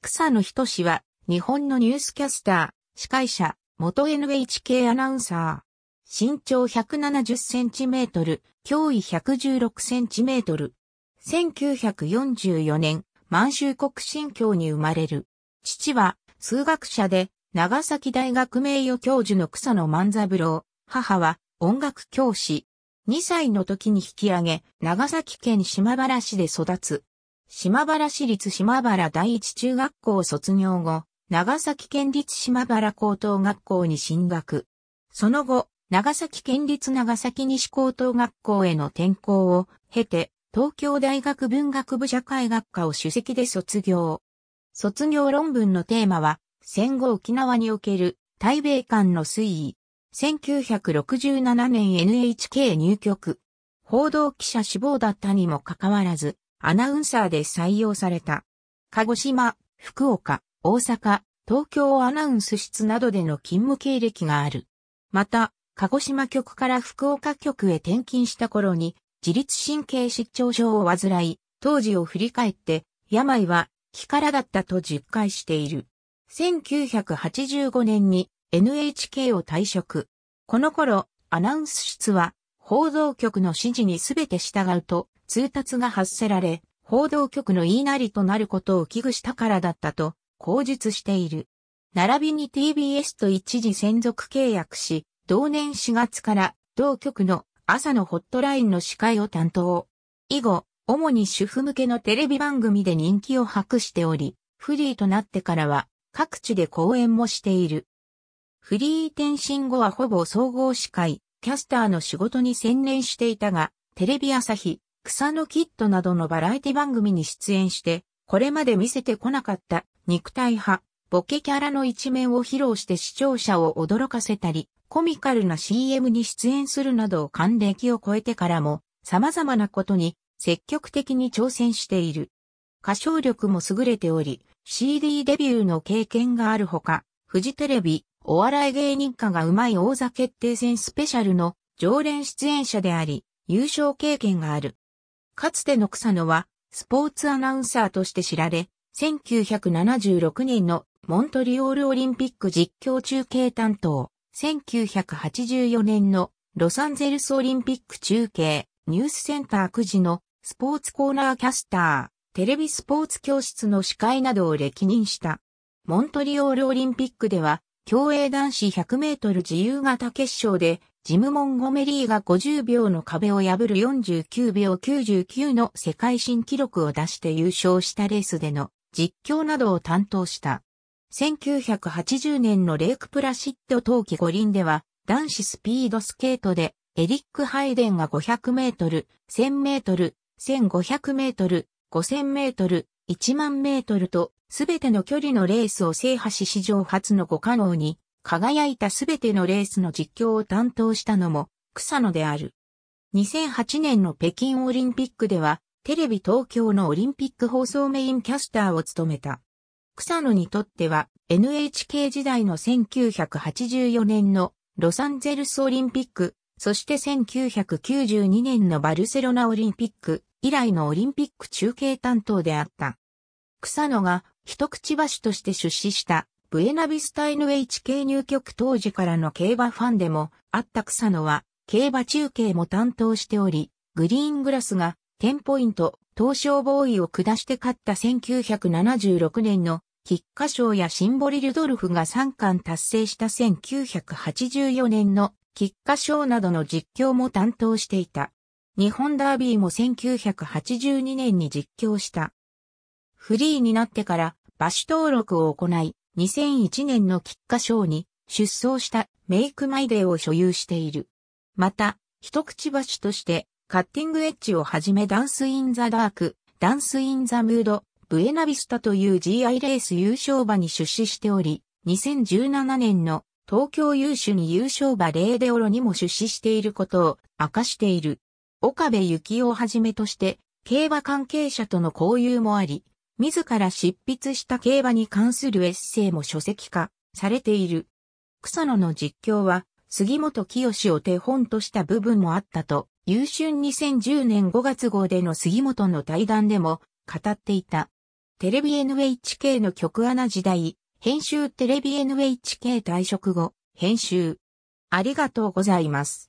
草野仁は、日本のニュースキャスター、司会者、元 NHK アナウンサー。身長170センチメートル、脅威116センチメートル。1944年、満州国新教に生まれる。父は、数学者で、長崎大学名誉教授の草野万三郎。母は、音楽教師。2歳の時に引き上げ、長崎県島原市で育つ。島原市立島原第一中学校卒業後、長崎県立島原高等学校に進学。その後、長崎県立長崎西高等学校への転校を経て、東京大学文学部社会学科を主席で卒業。卒業論文のテーマは、戦後沖縄における対米間の推移。1967年 NHK 入局。報道記者志望だったにもかかわらず、アナウンサーで採用された。鹿児島、福岡、大阪、東京アナウンス室などでの勤務経歴がある。また、鹿児島局から福岡局へ転勤した頃に、自律神経失調症を患い、当時を振り返って、病は気からだったと実感している。1985年に NHK を退職。この頃、アナウンス室は報道局の指示にすべて従うと通達が発せられ、報道局の言いなりとなることを危惧したからだったと、口述している。並びに TBS と一時専属契約し、同年4月から同局の朝のホットラインの司会を担当。以後、主に主婦向けのテレビ番組で人気を博しており、フリーとなってからは各地で講演もしている。フリー転身後はほぼ総合司会、キャスターの仕事に専念していたが、テレビ朝日、草のキットなどのバラエティ番組に出演して、これまで見せてこなかった肉体派、ボケキャラの一面を披露して視聴者を驚かせたり、コミカルな CM に出演するなど還暦を超えてからも、様々なことに積極的に挑戦している。歌唱力も優れており、CD デビューの経験があるほか、フジテレビ、お笑い芸人化がうまい王座決定戦スペシャルの常連出演者であり、優勝経験がある。かつての草野は、スポーツアナウンサーとして知られ、1976年のモントリオールオリンピック実況中継担当、1984年のロサンゼルスオリンピック中継、ニュースセンター9時のスポーツコーナーキャスター、テレビスポーツ教室の司会などを歴任した。モントリオールオリンピックでは競泳男子100メートル自由形決勝で、ジム・モンゴメリーが50秒の壁を破る49秒99の世界新記録を出して優勝したレースでの実況などを担当した。1980年のレイクプラシッド冬季五輪では、男子スピードスケートで、エリック・ハイデンが500メートル、1000メートル、1500メートル、5000メートル、1万メートルとすべての距離のレースを制覇し史上初の五冠王に輝いたすべてのレースの実況を担当したのも草野である。2008年の北京オリンピックではテレビ東京のオリンピック放送メインキャスターを務めた。草野にとっては NHK 時代の1984年のロサンゼルスオリンピック、そして1992年のバルセロナオリンピック以来のオリンピック中継担当であった。草野が一口橋として出資したブエナビスタ NHK 入局当時からの競馬ファンでもあった草野は競馬中継も担当しており、グリーングラスがテンポイント、東証ボーイを下して勝った1976年の菊花賞やシンボリルドルフが3冠達成した1984年の菊花賞などの実況も担当していた。日本ダービーも1982年に実況した。フリーになってから馬種登録を行い、2001年の菊花賞に出走したメイクマイデーを所有している。また、一口馬種としてカッティングエッジをはじめダンスインザダーク、ダンスインザムード、ブエナビスタという GI レース優勝馬に出資しており、2017年の東京優秀に優勝馬レーデオロにも出資していることを明かしている。岡部幸をはじめとして、競馬関係者との交友もあり、自ら執筆した競馬に関するエッセイも書籍化されている。草野の実況は、杉本清を手本とした部分もあったと、優春2010年5月号での杉本の対談でも語っていた。テレビ NHK の曲アナ時代、編集テレビ NHK 退職後、編集。ありがとうございます。